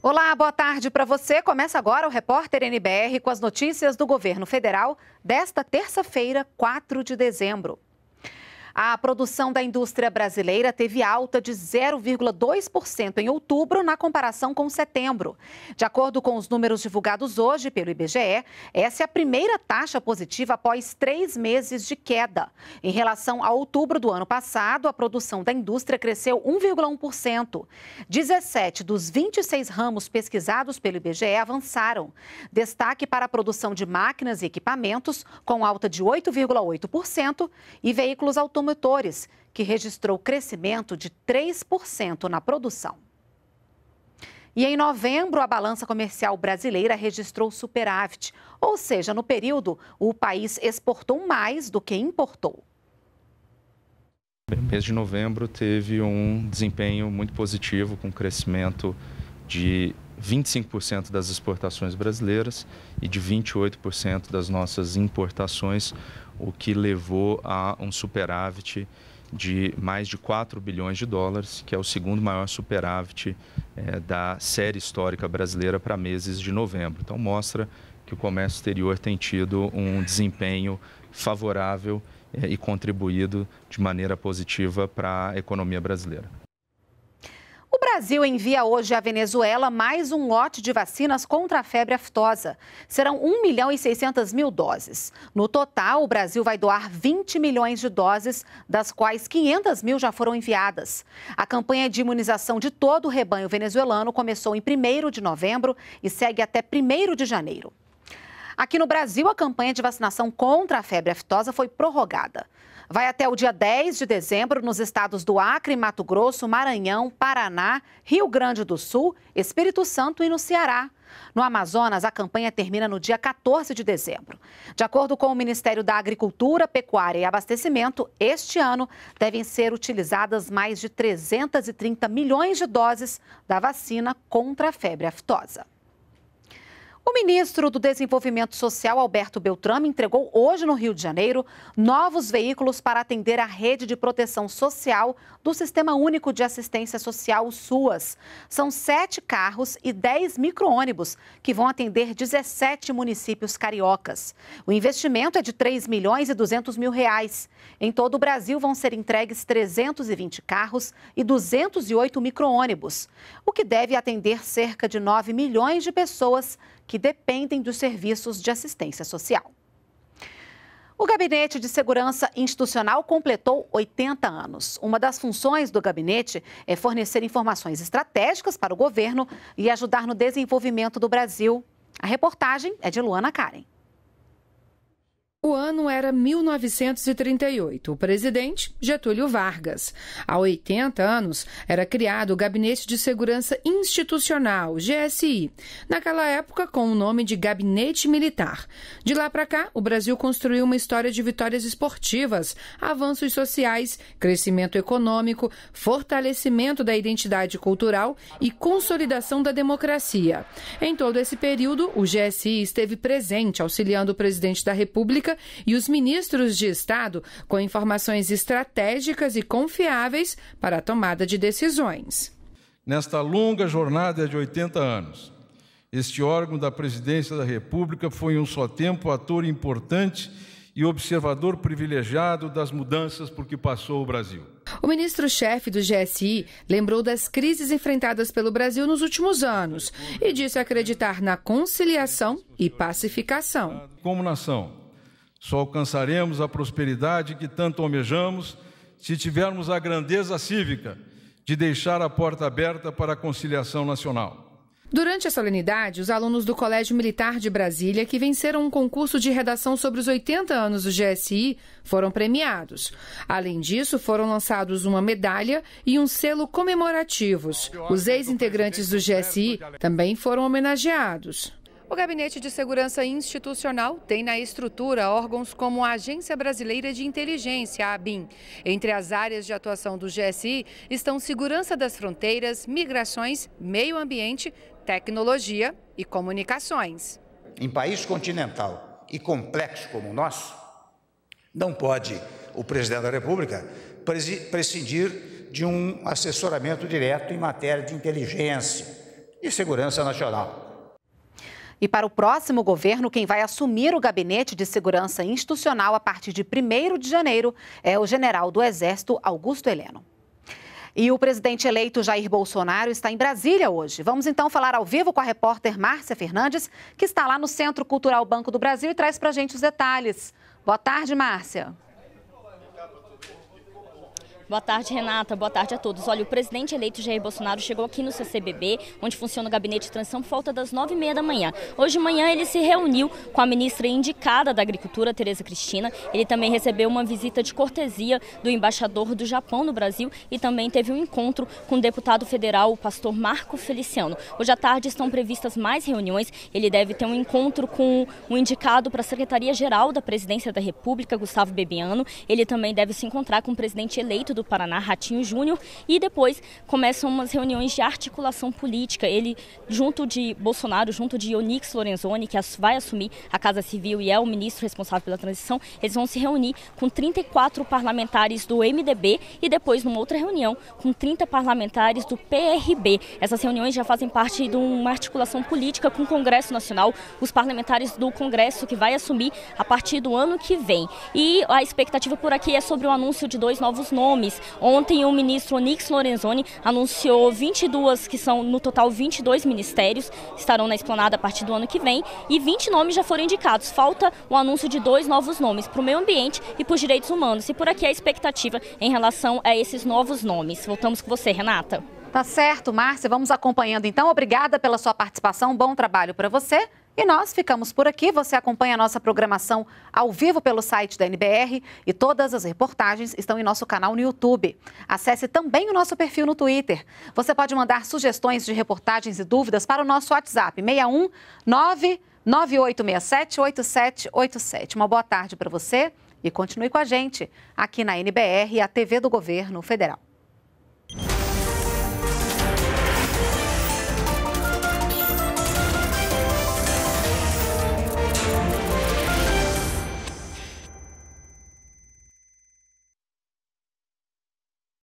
Olá, boa tarde para você. Começa agora o Repórter NBR com as notícias do governo federal desta terça-feira, 4 de dezembro. A produção da indústria brasileira teve alta de 0,2% em outubro na comparação com setembro. De acordo com os números divulgados hoje pelo IBGE, essa é a primeira taxa positiva após três meses de queda. Em relação a outubro do ano passado, a produção da indústria cresceu 1,1%. 17 dos 26 ramos pesquisados pelo IBGE avançaram. Destaque para a produção de máquinas e equipamentos, com alta de 8,8%, e veículos automotores semicondutores, que registrou crescimento de 3% na produção. E em novembro, a balança comercial brasileira registrou superávit, ou seja, no período, o país exportou mais do que importou. Bem, mês de novembro teve um desempenho muito positivo, com crescimento de 25% das exportações brasileiras e de 28% das nossas importações, o que levou a um superávit de mais de 4 bilhões de dólares, que é o segundo maior superávit é, da série histórica brasileira para meses de novembro. Então, mostra que o comércio exterior tem tido um desempenho favorável é, e contribuído de maneira positiva para a economia brasileira. Brasil envia hoje à Venezuela mais um lote de vacinas contra a febre aftosa. Serão 1 milhão e 600 mil doses. No total, o Brasil vai doar 20 milhões de doses, das quais 500 mil já foram enviadas. A campanha de imunização de todo o rebanho venezuelano começou em 1 de novembro e segue até 1 de janeiro. Aqui no Brasil, a campanha de vacinação contra a febre aftosa foi prorrogada vai até o dia 10 de dezembro nos estados do Acre, Mato Grosso, Maranhão, Paraná, Rio Grande do Sul, Espírito Santo e no Ceará. No Amazonas, a campanha termina no dia 14 de dezembro. De acordo com o Ministério da Agricultura, Pecuária e Abastecimento, este ano devem ser utilizadas mais de 330 milhões de doses da vacina contra a febre aftosa. O ministro do Desenvolvimento Social, Alberto Beltrame, entregou hoje no Rio de Janeiro novos veículos para atender a rede de proteção social do Sistema Único de Assistência Social, o SUAS. São sete carros e dez micro-ônibus que vão atender 17 municípios cariocas. O investimento é de 3 milhões e 200 mil reais. Em todo o Brasil vão ser entregues 320 carros e 208 micro-ônibus, o que deve atender cerca de 9 milhões de pessoas que dependem dos serviços de assistência social. O Gabinete de Segurança Institucional completou 80 anos. Uma das funções do gabinete é fornecer informações estratégicas para o governo e ajudar no desenvolvimento do Brasil. A reportagem é de Luana Karen. O ano era 1938. O presidente, Getúlio Vargas. Há 80 anos, era criado o Gabinete de Segurança Institucional, GSI, naquela época com o nome de Gabinete Militar. De lá para cá, o Brasil construiu uma história de vitórias esportivas, avanços sociais, crescimento econômico, fortalecimento da identidade cultural e consolidação da democracia. Em todo esse período, o GSI esteve presente, auxiliando o presidente da República e os ministros de Estado com informações estratégicas e confiáveis para a tomada de decisões. Nesta longa jornada de 80 anos, este órgão da Presidência da República foi, em um só tempo, ator importante e observador privilegiado das mudanças por que passou o Brasil. O ministro-chefe do GSI lembrou das crises enfrentadas pelo Brasil nos últimos anos e disse acreditar na conciliação e pacificação. Como nação, só alcançaremos a prosperidade que tanto almejamos se tivermos a grandeza cívica de deixar a porta aberta para a conciliação nacional. Durante a solenidade, os alunos do Colégio Militar de Brasília, que venceram um concurso de redação sobre os 80 anos do GSI, foram premiados. Além disso, foram lançados uma medalha e um selo comemorativos. Os ex-integrantes do GSI também foram homenageados. O Gabinete de Segurança Institucional tem na estrutura órgãos como a Agência Brasileira de Inteligência, a ABIN. Entre as áreas de atuação do GSI estão segurança das fronteiras, migrações, meio ambiente, tecnologia e comunicações. Em país continental e complexo como o nosso, não pode o presidente da República prescindir de um assessoramento direto em matéria de inteligência e segurança nacional. E para o próximo governo, quem vai assumir o Gabinete de Segurança Institucional a partir de 1 de janeiro é o general do Exército Augusto Heleno. E o presidente eleito Jair Bolsonaro está em Brasília hoje. Vamos então falar ao vivo com a repórter Márcia Fernandes, que está lá no Centro Cultural Banco do Brasil e traz para a gente os detalhes. Boa tarde, Márcia. Boa tarde, Renata. Boa tarde a todos. Olha, o presidente eleito Jair Bolsonaro chegou aqui no CCBB, onde funciona o gabinete de transição, por volta das nove e meia da manhã. Hoje de manhã ele se reuniu com a ministra indicada da Agricultura, Tereza Cristina. Ele também recebeu uma visita de cortesia do embaixador do Japão no Brasil e também teve um encontro com o deputado federal, o pastor Marco Feliciano. Hoje à tarde estão previstas mais reuniões. Ele deve ter um encontro com um indicado para a Secretaria-Geral da Presidência da República, Gustavo Bebiano. Ele também deve se encontrar com o presidente eleito do Paraná, Ratinho Júnior, e depois começam umas reuniões de articulação política. Ele, junto de Bolsonaro, junto de Onix Lorenzoni, que vai assumir a Casa Civil e é o ministro responsável pela transição, eles vão se reunir com 34 parlamentares do MDB e depois, numa outra reunião, com 30 parlamentares do PRB. Essas reuniões já fazem parte de uma articulação política com o Congresso Nacional, os parlamentares do Congresso que vai assumir a partir do ano que vem. E a expectativa por aqui é sobre o anúncio de dois novos nomes. Ontem o ministro Onix Lorenzoni anunciou 22, que são no total 22 ministérios, estarão na esplanada a partir do ano que vem, e 20 nomes já foram indicados. Falta o anúncio de dois novos nomes, para o meio ambiente e para os direitos humanos. E por aqui a expectativa em relação a esses novos nomes. Voltamos com você, Renata. Tá certo, Márcia. Vamos acompanhando então. Obrigada pela sua participação. Bom trabalho para você. E nós ficamos por aqui. Você acompanha a nossa programação ao vivo pelo site da NBR e todas as reportagens estão em nosso canal no YouTube. Acesse também o nosso perfil no Twitter. Você pode mandar sugestões de reportagens e dúvidas para o nosso WhatsApp 61 8787. Uma boa tarde para você e continue com a gente aqui na NBR, a TV do Governo Federal.